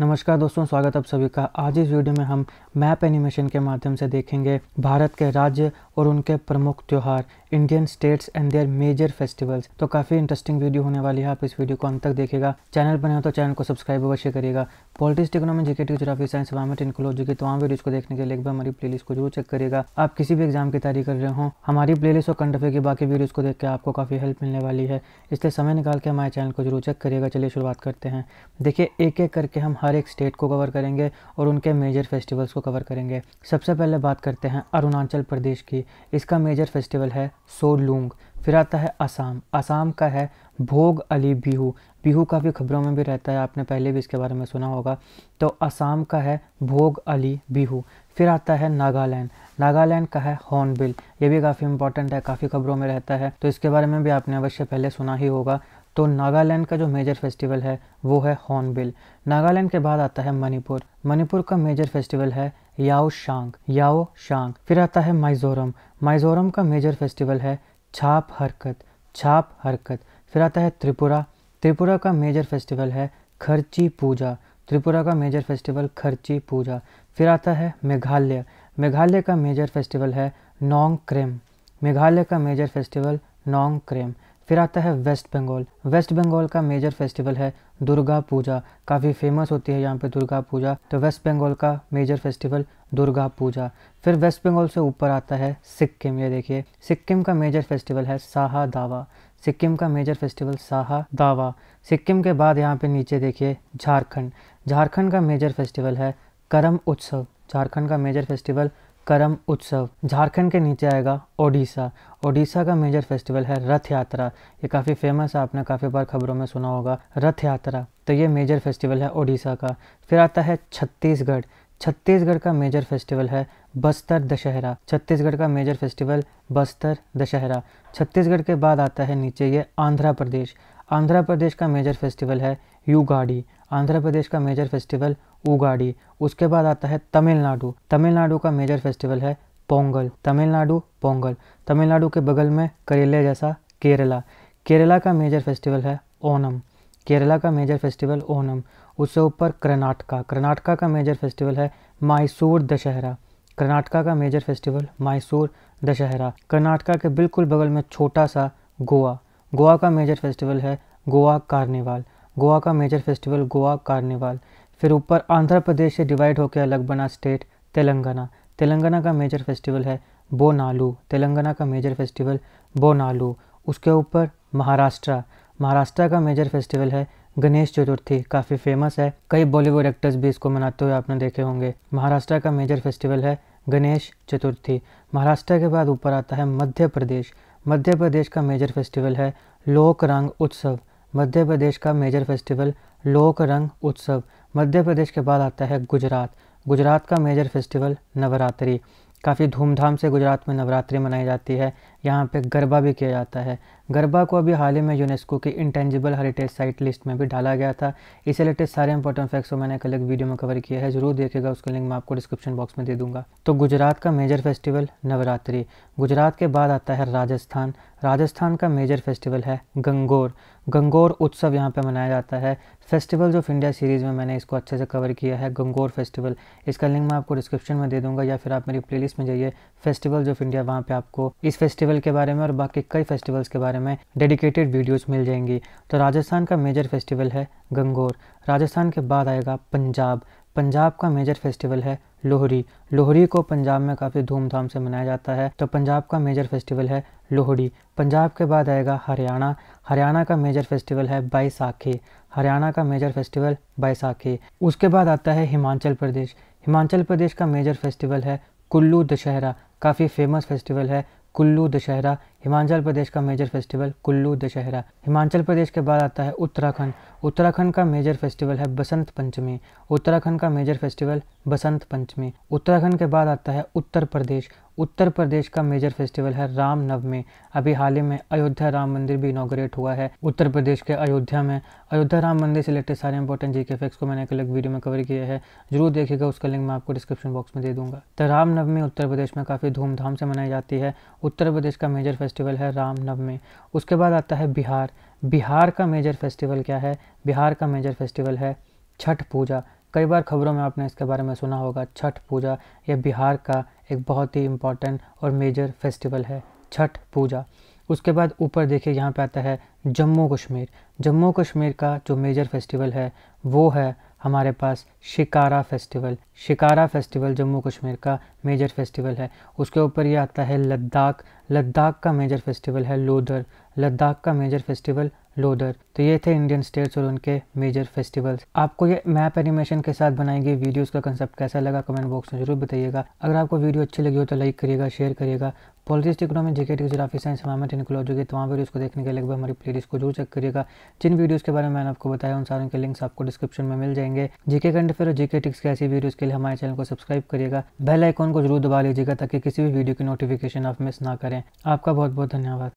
नमस्कार दोस्तों स्वागत आप सभी का आज इस वीडियो में हम मैप एनिमेशन के माध्यम से देखेंगे भारत के राज्य और उनके प्रमुख त्यौहार Indian states and their major festivals तो काफ़ी इंटरेस्टिंग वीडियो होने वाली है आप इस वीडियो को अंत तक देखेगा चैनल बने हो तो चैनल को सब्सक्राइब अवश्य करेगा politics economy GK geography science वामट इनकोलॉजी की तमाम वीडियोज को देखने के लिए एक बार हमारी प्ले को जरूर चेक करेगा आप किसी भी एग्जाम की तैयारी कर रहे हो हमारी लिस्ट और कंटफे की बाकी वीडियोज को देख के आपको काफ़ी हेल्प मिलने वाली है इसलिए समय निकाल के हमारे चैनल को जरूर चेक करिएगा चलिए शुरुआत करते हैं देखिए एक एक करके हम हर एक स्टेट को कवर करेंगे और उनके मेजर फेस्टिवल्स को कवर करेंगे सबसे पहले बात करते हैं अरुणाचल प्रदेश की इसका मेजर फेस्टिवल है सोलूंग फिर आता है असम असम का है भोग अली बिहू बिहू काफ़ी खबरों में भी रहता है आपने पहले भी इसके बारे में सुना होगा तो असम का है भोग अली बिहू फिर आता है नागालैंड नागालैंड का है हॉर्नबिल ये भी काफ़ी इंपॉर्टेंट है काफ़ी खबरों में रहता है तो इसके बारे में भी आपने अवश्य पहले सुना ही होगा तो नागालैंड का जो मेजर फेस्टिवल है वो है हॉर्नबिल नागालैंड के बाद आता है मणिपुर मणिपुर का मेजर फेस्टिवल है याओ शांग याओ शांग फिर आता है माइजोरम माइजोरम का मेजर फेस्टिवल है छाप हरकत छाप हरकत फिर आता है त्रिपुरा त्रिपुरा का मेजर फेस्टिवल है खर्ची पूजा त्रिपुरा का मेजर फेस्टिवल खर्ची पूजा फिर आता है मेघालय मेघालय का मेजर फेस्टिवल है नोंग क्रेम मेघालय का मेजर फेस्टिवल नोंग क्रेम फिर आता है वेस्ट बंगाल वेस्ट बंगाल का मेजर फेस्टिवल है दुर्गा पूजा काफ़ी फेमस होती है यहाँ पे दुर्गा पूजा तो वेस्ट बंगाल का मेजर फेस्टिवल दुर्गा पूजा फिर वेस्ट बंगाल से ऊपर आता है सिक्किम ये देखिए सिक्किम का मेजर फेस्टिवल है साहा दावा सिक्किम का मेजर फेस्टिवल साहा दावा सिक्किम के बाद यहाँ पे नीचे देखिए झारखंड झारखंड का मेजर फेस्टिवल है करम उत्सव झारखंड का मेजर फेस्टिवल करम उत्सव झारखंड के नीचे आएगा ओडिशा ओडिशा का मेजर फेस्टिवल है रथ यात्रा ये काफ़ी फेमस है आपने काफ़ी बार खबरों में सुना होगा रथ यात्रा तो ये मेजर फेस्टिवल है ओडिशा का फिर आता है छत्तीसगढ़ छत्तीसगढ़ का मेजर फेस्टिवल है बस्तर दशहरा छत्तीसगढ़ का मेजर फेस्टिवल बस्तर दशहरा छत्तीसगढ़ के बाद आता है नीचे ये आंध्र प्रदेश आंध्र प्रदेश का मेजर फेस्टिवल है युगाडी आंध्र प्रदेश का मेजर फेस्टिवल उगाडी उसके बाद आता है तमिलनाडु तमिलनाडु का मेजर फेस्टिवल है पोंगल तमिलनाडु पोंगल तमिलनाडु के बगल में करेले जैसा केरला केरला का मेजर फेस्टिवल है ओनम केरला का मेजर फेस्टिवल ओनम उससे ऊपर कर्नाटका कर्नाटका का मेजर फेस्टिवल है मैसूर दशहरा कर्नाटका का मेजर फेस्टिवल मैसूर दशहरा कर्नाटका के बिल्कुल बगल में छोटा सा गोवा गोवा का मेजर फेस्टिवल है गोवा कार्निवाल गोवा का मेजर फेस्टिवल गोवा कार्निवाल फिर ऊपर आंध्र प्रदेश से डिवाइड होकर अलग बना स्टेट तेलंगाना तेलंगाना का मेजर फेस्टिवल है बोनालू तेलंगाना का मेजर फेस्टिवल बोनालू उसके ऊपर महाराष्ट्र महाराष्ट्र का मेजर फेस्टिवल है गणेश चतुर्थी काफ़ी फेमस है कई बॉलीवुड एक्टर्स भी इसको मनाते हुए आपने देखे होंगे महाराष्ट्र का मेजर फेस्टिवल है गणेश चतुर्थी महाराष्ट्र के बाद ऊपर आता है मध्य प्रदेश मध्य प्रदेश का मेजर फेस्टिवल है लोक रंग उत्सव मध्य प्रदेश का मेजर फेस्टिवल लोक रंग उत्सव मध्य प्रदेश के बाद आता है गुजरात गुजरात का मेजर फेस्टिवल नवरात्रि काफ़ी धूमधाम से गुजरात में नवरात्रि मनाई जाती है यहाँ पे गरबा भी किया जाता है गरबा को अभी हाल ही में यूनेस्को की इंटेंजिबल हेरिटेज साइट लिस्ट में भी डाला गया था इसे रिलेटेड सारे इंपॉर्टेंट फैक्ट्स को मैंने एक अलग वीडियो में कवर किया है जरूर देखेगा उसका लिंक मैं आपको डिस्क्रिप्शन बॉक्स में दे दूंगा तो गुजरात का मेजर फेस्टिवल नवरात्रि गुजरात के बाद आता है राजस्थान राजस्थान का मेजर फेस्टिवल है गंगोर गंगोर उत्सव यहाँ पे मनाया जाता है फेस्टिवल्स ऑफ इंडिया सीरीज़ में मैंने इसको अच्छे से कवर किया है गंगोर फेस्टिवल इसका लिंक मैं आपको डिस्क्रिप्शन में दे दूंगा या फिर आप मेरी प्लेलिस्ट में जाइए फेस्टिवल्स ऑफ इंडिया वहाँ पे आपको इस फेस्टिवल फेस्टिवल के बारे में और बाकी कई फेस्टिवल्स के बारे में डेडिकेटेड वीडियोस मिल जाएंगी तो राजस्थान का मेजर फेस्टिवल है गंगोर राजस्थान के बाद आएगा पंजाब पंजाब का मेजर फेस्टिवल है लोहड़ी लोहड़ी को पंजाब में काफ़ी धूमधाम से मनाया जाता है तो पंजाब का मेजर फेस्टिवल है लोहड़ी पंजाब के बाद आएगा हरियाणा हरियाणा का मेजर फेस्टिवल है बैसाखी हरियाणा का मेजर फेस्टिवल बैसाखी उसके बाद आता है हिमाचल प्रदेश हिमाचल प्रदेश का मेजर फेस्टिवल है कुल्लू दशहरा काफ़ी फेमस फेस्टिवल है कुल्लू दशहरा हिमाचल प्रदेश का मेजर फेस्टिवल कुल्लू दशहरा हिमाचल प्रदेश के बाद आता है उत्तराखंड उत्तराखंड का मेजर फेस्टिवल है बसंत पंचमी उत्तराखंड का मेजर फेस्टिवल बसंत पंचमी उत्तराखंड के बाद आता है उत्तर प्रदेश उत्तर प्रदेश का मेजर फेस्टिवल है राम नवमी अभी हाल ही में अयोध्या राम मंदिर भी इनोग्रेट हुआ है उत्तर प्रदेश के अयोध्या में अयोध्या राम मंदिर से रिलेटेड सारे इंपॉर्टेंट जी के फैक्ट्स को मैंने एक अलग वीडियो में कवर किया है जरूर देखिएगा उसका लिंक मैं आपको डिस्क्रिप्शन बॉक्स में दे दूंगा तो रामनवमी उत्तर प्रदेश में काफ़ी धूमधाम से मनाई जाती है उत्तर प्रदेश का मेजर फेस्टिवल फेस्टिवल है रामनवमी उसके बाद आता है बिहार बिहार का मेजर फेस्टिवल क्या है बिहार का मेजर फेस्टिवल है छठ पूजा कई बार खबरों में आपने इसके बारे में सुना होगा छठ पूजा यह बिहार का एक बहुत ही इम्पॉर्टेंट और मेजर फेस्टिवल है छठ पूजा उसके बाद ऊपर देखिए यहाँ पे आता है जम्मू कश्मीर जम्मू कश्मीर का जो मेजर फेस्टिवल है वो है हमारे पास शिकारा फेस्टिवल शिकारा फेस्टिवल जम्मू कश्मीर का मेजर फेस्टिवल है उसके ऊपर ये आता है लद्दाख लद्दाख का मेजर फेस्टिवल है लोधर लद्दाख का मेजर फेस्टिवल लोदर तो ये थे इंडियन स्टेट्स और उनके मेजर फेस्टिवल्स आपको ये मैप एनिमेशन के साथ बनाएंगे वीडियोस का कंसेप्ट कैसा लगा कमेंट बॉक्स में जरूर बताइएगा अगर आपको वीडियो अच्छी लगी हो तो लाइक करिएगा शेयर करिएगा politics economy GK geography science हमारे टेक्नोलॉजी के तमाम वीडियोज़ को देखने के लिए हमारी लिस्ट को जरूर चेक करिएगा जिन वीडियोज़ के बारे में मैंने आपको बताया उन सारों के लिंक्स आपको डिस्क्रिप्शन में मिल जाएंगे जीके कंड फिर और जीके टिक्स के ऐसी वीडियोज़ के लिए हमारे चैनल को सब्सक्राइब करिएगा बेल आइकॉन को जरूर दबा लीजिएगा ताकि किसी भी वीडियो की नोटिफिकेशन आप मिस ना करें आपका बहुत बहुत धन्यवाद